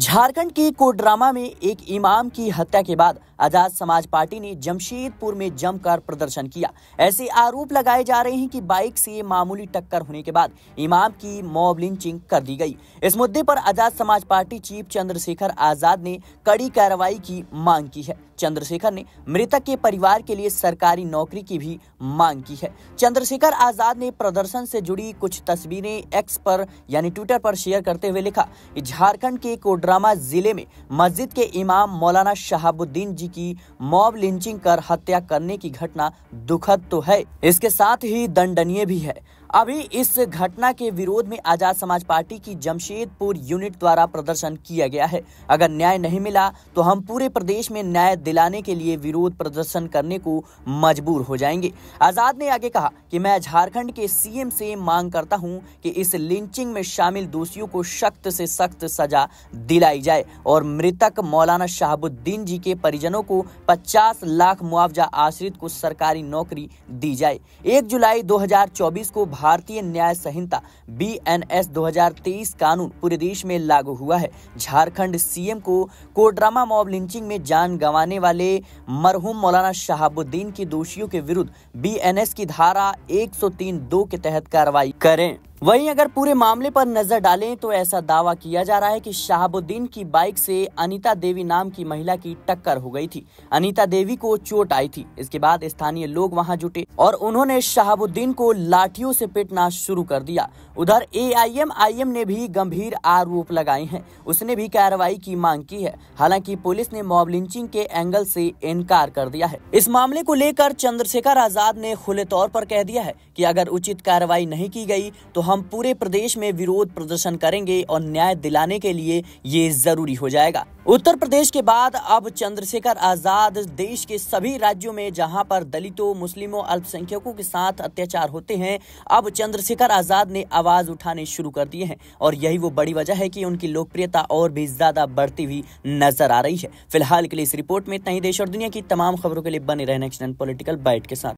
झारखंड के कोडरामा में एक इमाम की हत्या के बाद आजाद समाज पार्टी ने जमशेदपुर में जमकर प्रदर्शन किया ऐसे आरोप लगाए जा रहे हैं कि बाइक से मामूली टक्कर होने के बाद इमाम की मॉब लिंचिंग कर दी गई इस मुद्दे पर आजाद समाज पार्टी चीफ चंद्रशेखर आजाद ने कड़ी कार्रवाई की मांग की है चंद्रशेखर ने मृतक के परिवार के लिए सरकारी नौकरी की भी मांग की है चंद्रशेखर आजाद ने प्रदर्शन से जुड़ी कुछ तस्वीरें एक्स पर यानी ट्विटर पर शेयर करते हुए लिखा झारखंड के कोडरामा जिले में मस्जिद के इमाम मौलाना शहाबुद्दीन जी की मॉब लिंचिंग कर हत्या करने की घटना दुखद तो है इसके साथ ही दंडनीय भी है अभी इस घटना के विरोध में आजाद समाज पार्टी की जमशेदपुर यूनिट द्वारा प्रदर्शन किया गया है अगर न्याय नहीं मिला तो हम पूरे प्रदेश में न्याय दिलाने के लिए विरोध प्रदर्शन करने को मजबूर हो जाएंगे आजाद ने आगे कहा कि मैं झारखंड के सीएम से मांग करता हूं कि इस लिंचिंग में शामिल दोषियों को सख्त से सख्त सजा दिलाई जाए और मृतक मौलाना शाहबुद्दीन जी के परिजनों को पचास लाख मुआवजा आश्रित को सरकारी नौकरी दी जाए एक जुलाई दो को भारतीय न्याय संहिता बी एन एस दो कानून पूरे देश में लागू हुआ है झारखंड सीएम को कोड्रामा मॉब लिंचिंग में जान गंवाने वाले मरहूम मौलाना शहाबुद्दीन के दोषियों के विरुद्ध एस की धारा तीन दो के तहत कार्रवाई करें वहीं अगर पूरे मामले पर नजर डालें तो ऐसा दावा किया जा रहा है कि शहाबुद्दीन की बाइक से अनीता देवी नाम की महिला की टक्कर हो गई थी अनीता देवी को चोट आई थी इसके बाद स्थानीय लोग वहां जुटे और उन्होंने शहाबुद्दीन को लाठियों से पिटना शुरू कर दिया उधर ए आई ने भी गंभीर आरोप लगाए हैं उसने भी कार्रवाई की मांग की है हालांकि पुलिस ने मॉब लिंचिंग के एंगल से इनकार कर दिया है इस मामले को लेकर चंद्रशेखर आजाद ने खुले तौर पर कह दिया है की अगर उचित कार्रवाई नहीं की गई तो हम पूरे प्रदेश में विरोध प्रदर्शन करेंगे और न्याय दिलाने के लिए ये जरूरी हो जाएगा उत्तर प्रदेश के बाद अब चंद्रशेखर आजाद देश के सभी राज्यों में जहां पर दलितों मुस्लिमों अल्पसंख्यकों के साथ अत्याचार होते हैं अब चंद्रशेखर आजाद ने आवाज उठाने शुरू कर दिए हैं और यही वो बड़ी वजह है कि उनकी लोकप्रियता और भी ज्यादा बढ़ती हुई नजर आ रही है फिलहाल के लिए इस रिपोर्ट में इतना ही देश और दुनिया की तमाम खबरों के लिए बने रहे नेक्स्ट पॉलिटिकल बाइट के साथ